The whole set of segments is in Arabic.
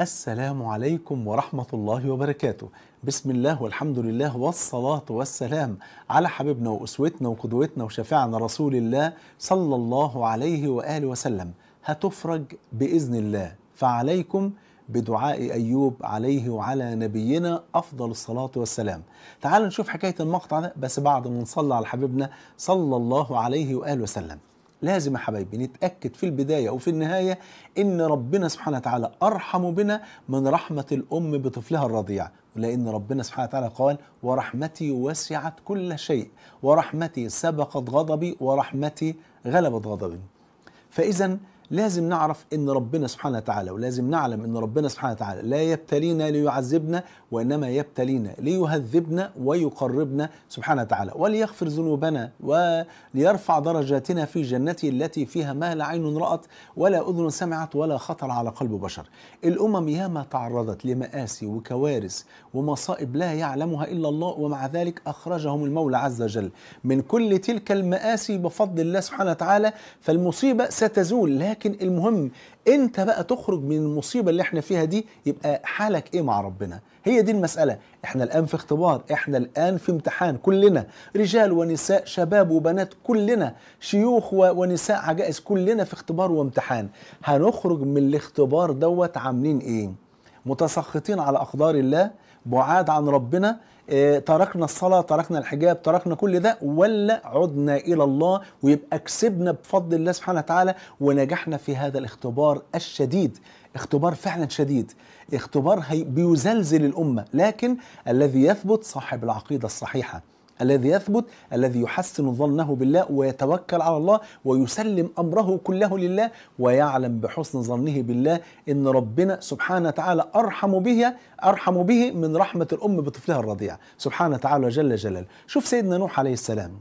السلام عليكم ورحمة الله وبركاته بسم الله والحمد لله والصلاة والسلام على حبيبنا وأسوتنا وقدوتنا وشفيعنا رسول الله صلى الله عليه وآله وسلم هتفرج بإذن الله فعليكم بدعاء أيوب عليه وعلى نبينا أفضل الصلاة والسلام تعالوا نشوف حكاية المقطع ده بس بعد ما نصلي على حبيبنا صلى الله عليه وآله وسلم لازم يا حبايبي نتاكد في البدايه وفي النهايه ان ربنا سبحانه وتعالى ارحم بنا من رحمه الام بطفلها الرضيع لان ربنا سبحانه وتعالى قال ورحمتي وسعت كل شيء ورحمتي سبقت غضبي ورحمتي غلبت غضبي فاذا لازم نعرف ان ربنا سبحانه وتعالى ولازم نعلم ان ربنا سبحانه وتعالى لا يبتلينا ليعذبنا وانما يبتلينا ليهذبنا ويقربنا سبحانه وتعالى وليغفر ذنوبنا وليرفع درجاتنا في جنته التي فيها ما لا عين رأت ولا أذن سمعت ولا خطر على قلب بشر الأمم ياما تعرضت لمآسي وكوارث ومصائب لا يعلمها إلا الله ومع ذلك أخرجهم المولى عز وجل من كل تلك المآسي بفضل الله سبحانه وتعالى فالمصيبة ستزول لكن لكن المهم انت بقى تخرج من المصيبه اللي احنا فيها دي يبقى حالك ايه مع ربنا هي دي المساله احنا الان في اختبار احنا الان في امتحان كلنا رجال ونساء شباب وبنات كلنا شيوخ ونساء عجائز كلنا في اختبار وامتحان هنخرج من الاختبار دوت عاملين ايه متسخطين على اقدار الله بعاد عن ربنا آه، تركنا الصلاة تركنا الحجاب تركنا كل ده ولا عدنا إلى الله ويبقى كسبنا بفضل الله سبحانه وتعالى ونجحنا في هذا الاختبار الشديد اختبار فعلا شديد اختبار بيزلزل الأمة لكن الذي يثبت صاحب العقيدة الصحيحة الذي يثبت الذي يحسن ظنه بالله ويتوكل على الله ويسلم امره كله لله ويعلم بحسن ظنه بالله ان ربنا سبحانه وتعالى ارحم به ارحم به من رحمه الام بطفلها الرضيع سبحانه وتعالى جل جلاله شوف سيدنا نوح عليه السلام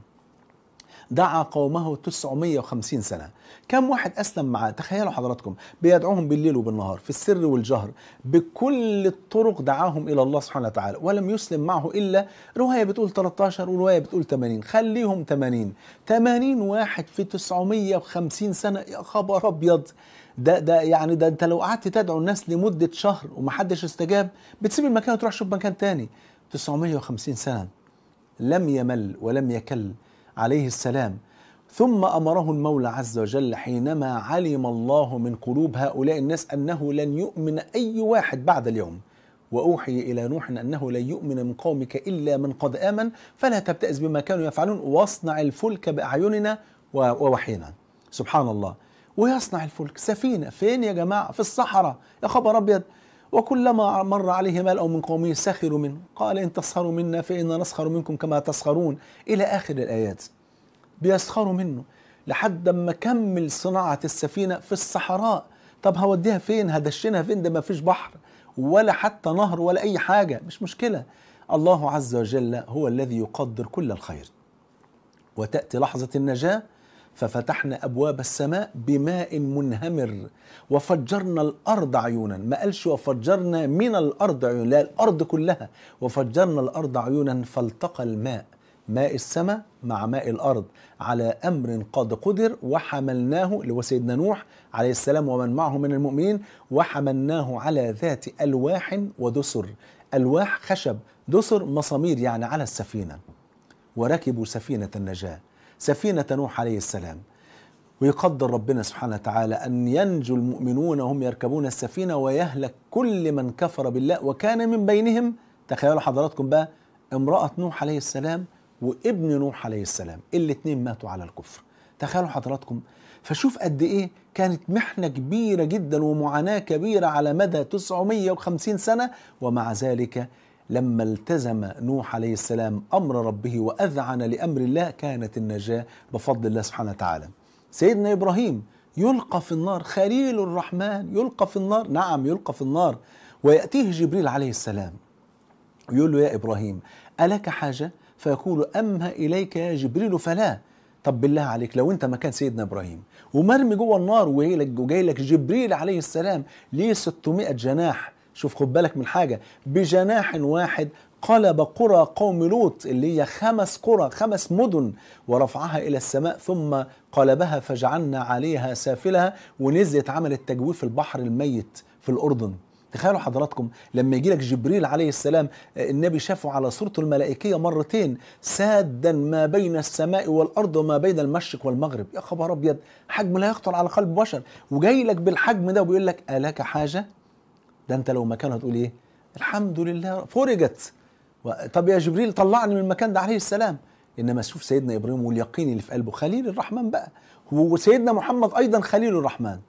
دعا قومه 950 سنة كم واحد أسلم معاه تخيلوا حضراتكم بيدعوهم بالليل وبالنهار في السر والجهر بكل الطرق دعاهم إلى الله سبحانه وتعالى ولم يسلم معه إلا رواية بتقول 13 ورواية بتقول 80 خليهم 80 80 واحد في 950 سنة يا خبر أبيض ده ده يعني ده انت لو قعدت تدعو الناس لمده شهر ومحدش استجاب بتسيب المكان وتروح تشوف مكان تاني 950 سنه لم يمل ولم يكل عليه السلام ثم امره المولى عز وجل حينما علم الله من قلوب هؤلاء الناس انه لن يؤمن اي واحد بعد اليوم واوحي الى نوح انه لن يؤمن من قومك الا من قد امن فلا تبتئس بما كانوا يفعلون واصنع الفلك باعيننا ووحينا سبحان الله ويصنع الفلك سفينه فين يا جماعه في الصحراء يا خبر ابيض وكلما مر عليه ملأ من قومه سخروا منه قال إن تسخروا منا فإنا نسخر منكم كما تسخرون إلى آخر الآيات بيسخروا منه لحد ما كمل صناعة السفينة في الصحراء طب هوديها فين هدشنها فين ده ما فيش بحر ولا حتى نهر ولا أي حاجة مش مشكلة الله عز وجل هو الذي يقدر كل الخير وتأتي لحظة النجاة ففتحنا ابواب السماء بماء منهمر وفجرنا الارض عيونا ما قالش وفجرنا من الارض عيونا لا الارض كلها وفجرنا الارض عيونا فالتقى الماء ماء السماء مع ماء الارض على امر قد قدر وحملناه اللي هو سيدنا نوح عليه السلام ومن معه من المؤمنين وحملناه على ذات الواح ودسر الواح خشب دسر مصامير يعني على السفينه وركبوا سفينه النجاه سفينة نوح عليه السلام ويقدر ربنا سبحانه وتعالى أن ينجو المؤمنون وهم يركبون السفينة ويهلك كل من كفر بالله وكان من بينهم تخيلوا حضراتكم بقى امرأة نوح عليه السلام وابن نوح عليه السلام الاثنين ماتوا على الكفر تخيلوا حضراتكم فشوف قد ايه كانت محنة كبيرة جدا ومعاناة كبيرة على مدى 950 سنة ومع ذلك لما التزم نوح عليه السلام أمر ربه وأذعن لأمر الله كانت النجاة بفضل الله سبحانه وتعالى سيدنا إبراهيم يلقى في النار خليل الرحمن يلقى في النار نعم يلقى في النار ويأتيه جبريل عليه السلام يقول له يا إبراهيم ألك حاجة فيقول أمه إليك يا جبريل فلا طب بالله عليك لو انت مكان سيدنا ابراهيم ومرمي جوه النار وجاي لك جبريل عليه السلام ليه 600 جناح شوف خد بالك من حاجة بجناح واحد قلب قرى قوم لوط اللي هي خمس قرى خمس مدن ورفعها إلى السماء ثم قلبها فجعلنا عليها سافلها ونزلت عملت تجويف البحر الميت في الأردن تخيلوا حضراتكم لما يجي لك جبريل عليه السلام آه، النبي شافه على صورته الملائكيه مرتين سادا ما بين السماء والارض وما بين المشرق والمغرب يا خبر ابيض حجم لا يخطر على قلب بشر وجاي لك بالحجم ده وبيقول لك الك حاجه ده انت لو مكانه هتقول ايه الحمد لله فرجت طب يا جبريل طلعني من المكان ده عليه السلام انما شوف سيدنا ابراهيم واليقين اللي في قلبه خليل الرحمن بقى وسيدنا محمد ايضا خليل الرحمن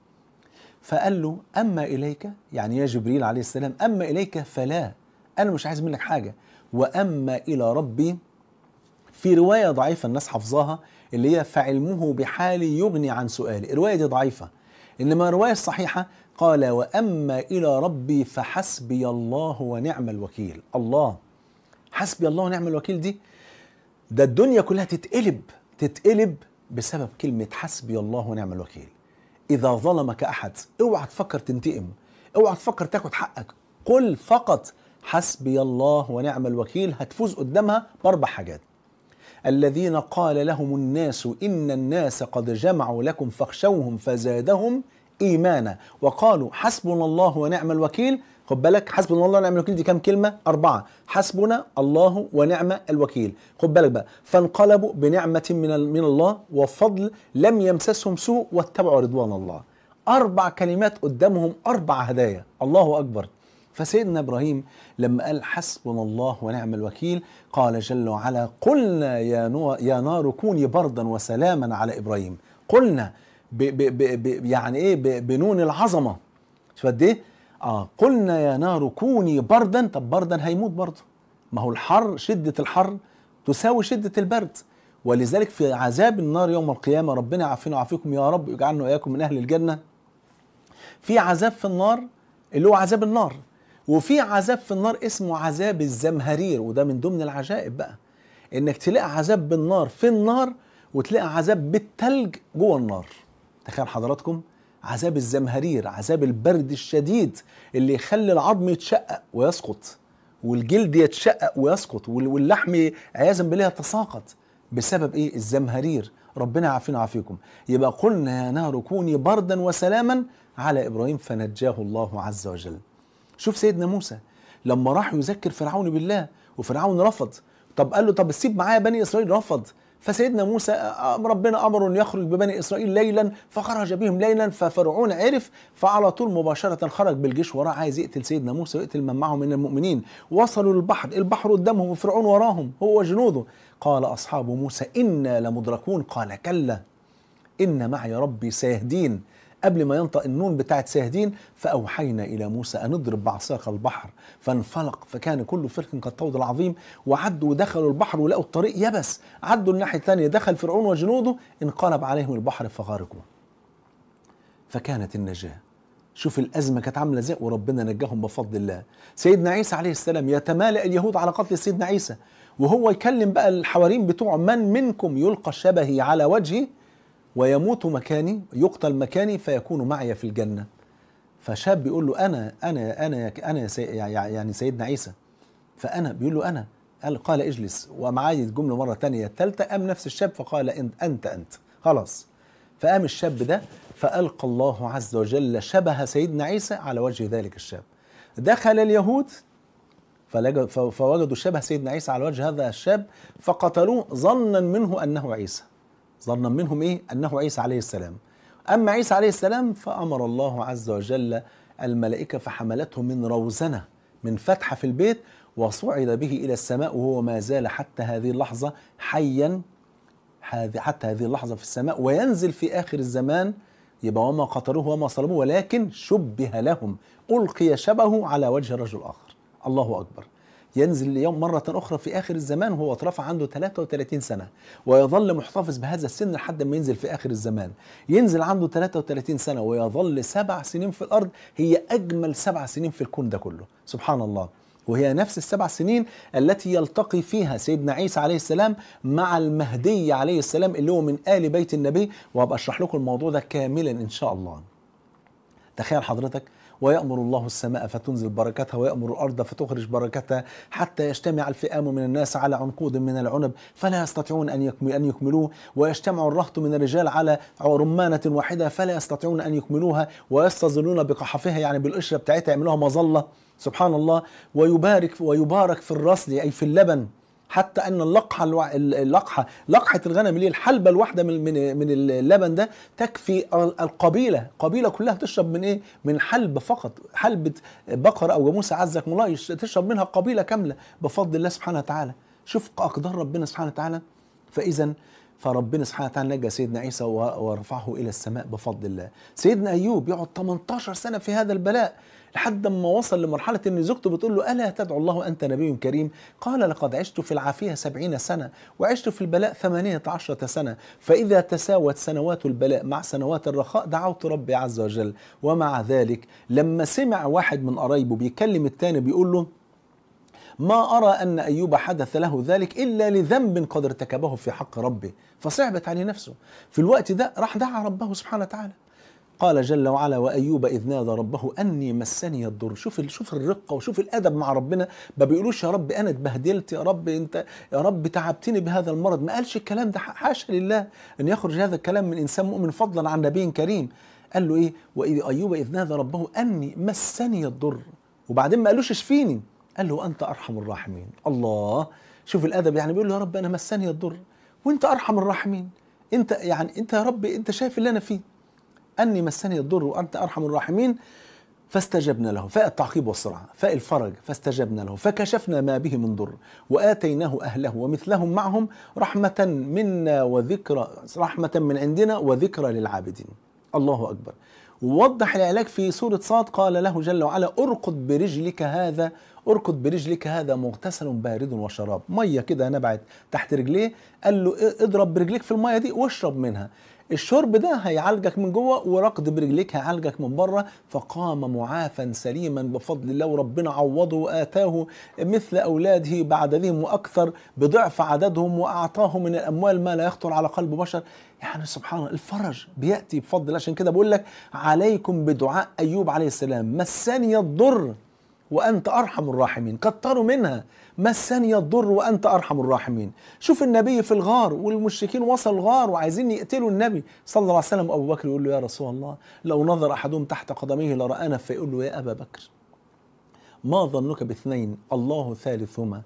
فقال له اما اليك يعني يا جبريل عليه السلام اما اليك فلا انا مش عايز منك حاجه واما الى ربي في روايه ضعيفه الناس حافظاها اللي هي فعلمه بحالي يغني عن سؤالي الروايه دي ضعيفه انما الروايه الصحيحه قال واما الى ربي فحسبي الله ونعم الوكيل الله حسبي الله ونعم الوكيل دي ده الدنيا كلها تتقلب تتقلب بسبب كلمه حسبي الله ونعم الوكيل اذا ظلمك احد اوعى تفكر تنتقم اوعى تفكر تاخد حقك قل فقط حسبي الله ونعم الوكيل هتفوز قدامها باربع حاجات الذين قال لهم الناس ان الناس قد جمعوا لكم فاخشوهم فزادهم إيمانا وقالوا حسبنا الله ونعم الوكيل خد بالك حسبنا الله ونعم الوكيل دي كام كلمة؟ أربعة حسبنا الله ونعم الوكيل خد بالك بقى فانقلبوا بنعمة من, من الله وفضل لم يمسسهم سوء واتبعوا رضوان الله أربع كلمات قدامهم أربع هدايا الله أكبر فسيدنا ابراهيم لما قال حسبنا الله ونعم الوكيل قال جل وعلا قلنا يا, يا نار كوني بردا وسلاما على ابراهيم قلنا بـ بـ بـ بـ يعني ايه بـ بنون العظمه شوف قد ايه اه قلنا يا نار كوني بردا طب بردا هيموت برضه ما هو الحر شده الحر تساوي شده البرد ولذلك في عذاب النار يوم القيامه ربنا يعافينا ويعافيكم يا رب ويجعلنا واياكم من اهل الجنه في عذاب في النار اللي هو عذاب النار وفي عذاب في النار اسمه عذاب الزمهرير وده من ضمن العجائب بقى انك تلاقي عذاب بالنار في النار وتلاقي عذاب بالتلج جوه النار تخيل حضراتكم عذاب الزمهرير عذاب البرد الشديد اللي يخلي العظم يتشقق ويسقط والجلد يتشقق ويسقط واللحم عياذا بالله يتساقط بسبب ايه الزمهرير ربنا يعافينا ويعافيكم يبقى قلنا يا نار كوني بردا وسلاما على ابراهيم فنجاه الله عز وجل شوف سيدنا موسى لما راح يذكر فرعون بالله وفرعون رفض طب قال له طب سيب معايا بني اسرائيل رفض فسيدنا موسى ربنا امره ان يخرج ببني اسرائيل ليلا فخرج بهم ليلا ففرعون عرف فعلى طول مباشره خرج بالجيش وراه عايز يقتل سيدنا موسى ويقتل من معه من المؤمنين وصلوا للبحر البحر قدامهم وفرعون وراهم هو وجنوده قال اصحاب موسى انا لمدركون قال كلا ان معي ربي سيهدين قبل ما ينطق النون بتاعت ساهدين فأوحينا إلى موسى أن اضرب بعصاك البحر فانفلق فكان كل فرق كالطود العظيم وعدوا ودخلوا البحر ولقوا الطريق يبس عدوا الناحية الثانية دخل فرعون وجنوده انقلب عليهم البحر فغرقوا فكانت النجاة شوف الأزمة كانت عاملة ازاي وربنا نجاهم بفضل الله سيدنا عيسى عليه السلام يتمالئ اليهود على قتل سيدنا عيسى وهو يكلم بقى الحواريين بتوعه من منكم يلقى شبهي على وجهه ويموت مكاني يقتل مكاني فيكون معي في الجنة فشاب بيقول له أنا أنا أنا أنا يعني سيدنا عيسى فأنا بيقول له أنا قال, قال اجلس ومعاي الجملة مرة ثانية الثالثة قام نفس الشاب فقال أنت أنت, أنت. خلاص فقام الشاب ده فألقى الله عز وجل شبه سيدنا عيسى على وجه ذلك الشاب دخل اليهود فوجدوا شبه سيدنا عيسى على وجه هذا الشاب فقتلوه ظنا منه أنه عيسى ظنا منهم إيه أنه عيسى عليه السلام أما عيسى عليه السلام فأمر الله عز وجل الملائكة فحملته من روزنة من فتحة في البيت وصعد به إلى السماء وهو ما زال حتى هذه اللحظة حيا حتى هذه اللحظة في السماء وينزل في آخر الزمان يبقى وما قتلوه وما صلبوه ولكن شبه لهم ألقي شبهه على وجه رجل آخر الله أكبر ينزل اليوم مرة أخرى في آخر الزمان وهو اترفع عنده 33 سنة ويظل محتفظ بهذا السن لحد ما ينزل في آخر الزمان ينزل عنده 33 سنة ويظل سبع سنين في الأرض هي أجمل سبع سنين في الكون ده كله سبحان الله وهي نفس السبع سنين التي يلتقي فيها سيدنا عيسى عليه السلام مع المهدي عليه السلام اللي هو من آل بيت النبي وهبقى اشرح لكم الموضوع ده كاملا إن شاء الله تخيل حضرتك ويأمر الله السماء فتنزل بركتها ويأمر الأرض فتخرج بركتها حتى يجتمع الفئام من الناس على عنقود من العنب فلا يستطيعون أن أن يكملوه ويجتمع الرهط من الرجال على رمانة واحدة فلا يستطيعون أن يكملوها ويستظلون بقحفها يعني بالقشرة بتاعتها يعملوها مظلة سبحان الله ويبارك ويبارك في الرسل أي في اللبن حتى ان اللقحه اللقحه لقحه الغنم اللي الحلبه الواحده من من من اللبن ده تكفي القبيله القبيله كلها تشرب من ايه من حلب فقط حلبه بقره او جاموسه عزكم الله تشرب منها قبيله كامله بفضل الله سبحانه وتعالى شوف اقدار ربنا سبحانه وتعالى فاذا فربنا سبحانه وتعالى نجى سيدنا عيسى ورفعه الى السماء بفضل الله سيدنا ايوب يقعد 18 سنه في هذا البلاء لحد ما وصل لمرحلة أن زوجته بتقول له ألا تدعو الله أنت نبي كريم قال لقد عشت في العافية سبعين سنة وعشت في البلاء ثمانية عشرة سنة فإذا تساوت سنوات البلاء مع سنوات الرخاء دعوت ربي عز وجل ومع ذلك لما سمع واحد من قرايبه بيكلم التاني بيقول له ما أرى أن أيوب حدث له ذلك إلا لذنب قد ارتكبه في حق ربه فصعبت عليه نفسه في الوقت ده راح دعا ربه سبحانه وتعالى قال جل وعلا وايوب اذ نادى ربه اني مسني الضر شوف شوف الرقه وشوف الادب مع ربنا ما بيقولوش يا رب انا اتبهدلت يا رب انت يا رب تعبتني بهذا المرض ما قالش الكلام ده حاشا لله ان يخرج هذا الكلام من انسان مؤمن فضلا عن نبي كريم قال له ايه وايوب اذ نادى ربه اني مسني الضر وبعدين ما قالوش اشفيني قال له أنت أرحم الراحمين الله شوف الأدب يعني بيقول له يا رب أنا مسني الضر وأنت أرحم الراحمين أنت يعني أنت يا رب أنت شايف اللي أنا فيه أني مسني الضر وأنت أرحم الراحمين فاستجبنا له فاء التعقيب والسرعة فاء الفرج فاستجبنا له فكشفنا ما به من ضر وآتيناه أهله ومثلهم معهم رحمة منا وذكرى رحمة من عندنا وذكرى للعابدين الله أكبر ووضح العلاج في سورة صاد قال له جل وعلا ارقد برجلك هذا اركض برجلك هذا مغتسل بارد وشراب ميه كده نبعت تحت رجليه قال له اضرب برجليك في الميه دي واشرب منها الشرب ده هيعالجك من جوه وركض برجليك هيعالجك من بره فقام معافا سليما بفضل الله وربنا عوضه واتاه مثل اولاده بعد واكثر بضعف عددهم واعطاه من الاموال ما لا يخطر على قلب بشر يعني سبحان الله الفرج بياتي بفضل الله عشان كده بقول لك عليكم بدعاء ايوب عليه السلام مسني الضر وأنت أرحم الراحمين كتروا منها ما الثانية وأنت أرحم الراحمين شوف النبي في الغار والمشركين وصل الغار وعايزين يقتلوا النبي صلى الله عليه وسلم أبو بكر يقول له يا رسول الله لو نظر أحدهم تحت قدميه لرآنا فيقول له يا أبا بكر ما ظنك باثنين الله ثالثهما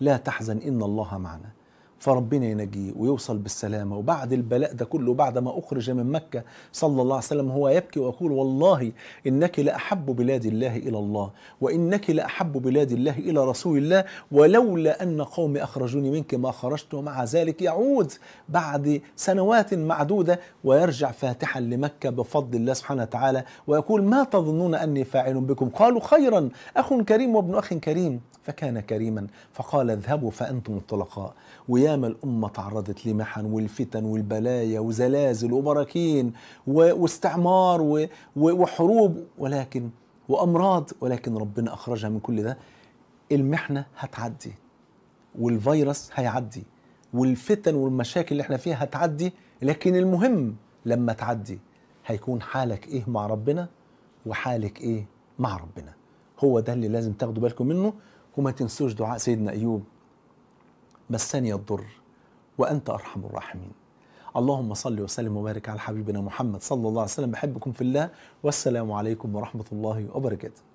لا تحزن إن الله معنا فربنا ينجيه ويوصل بالسلامه وبعد البلاء ده كله بعد ما اخرج من مكه صلى الله عليه وسلم هو يبكي ويقول والله انك لاحب بلاد الله الى الله وانك لاحب بلاد الله الى رسول الله ولولا ان قومي اخرجوني منك ما خرجت ومع ذلك يعود بعد سنوات معدوده ويرجع فاتحا لمكه بفضل الله سبحانه وتعالى ويقول ما تظنون اني فاعل بكم قالوا خيرا اخ كريم وابن اخ كريم فكان كريما فقال اذهبوا فانتم الطلقاء ويا دام الأمة تعرضت لمحن والفتن والبلايا وزلازل وبراكين واستعمار وحروب ولكن وأمراض ولكن ربنا أخرجها من كل ده المحنة هتعدي والفيروس هيعدي والفتن والمشاكل اللي احنا فيها هتعدي لكن المهم لما تعدي هيكون حالك ايه مع ربنا وحالك ايه مع ربنا هو ده اللي لازم تاخدوا بالكم منه وما تنسوش دعاء سيدنا ايوب مسني الضر وأنت أرحم الراحمين اللهم صل وسلم وبارك على حبيبنا محمد صلى الله عليه وسلم بحبكم في الله والسلام عليكم ورحمة الله وبركاته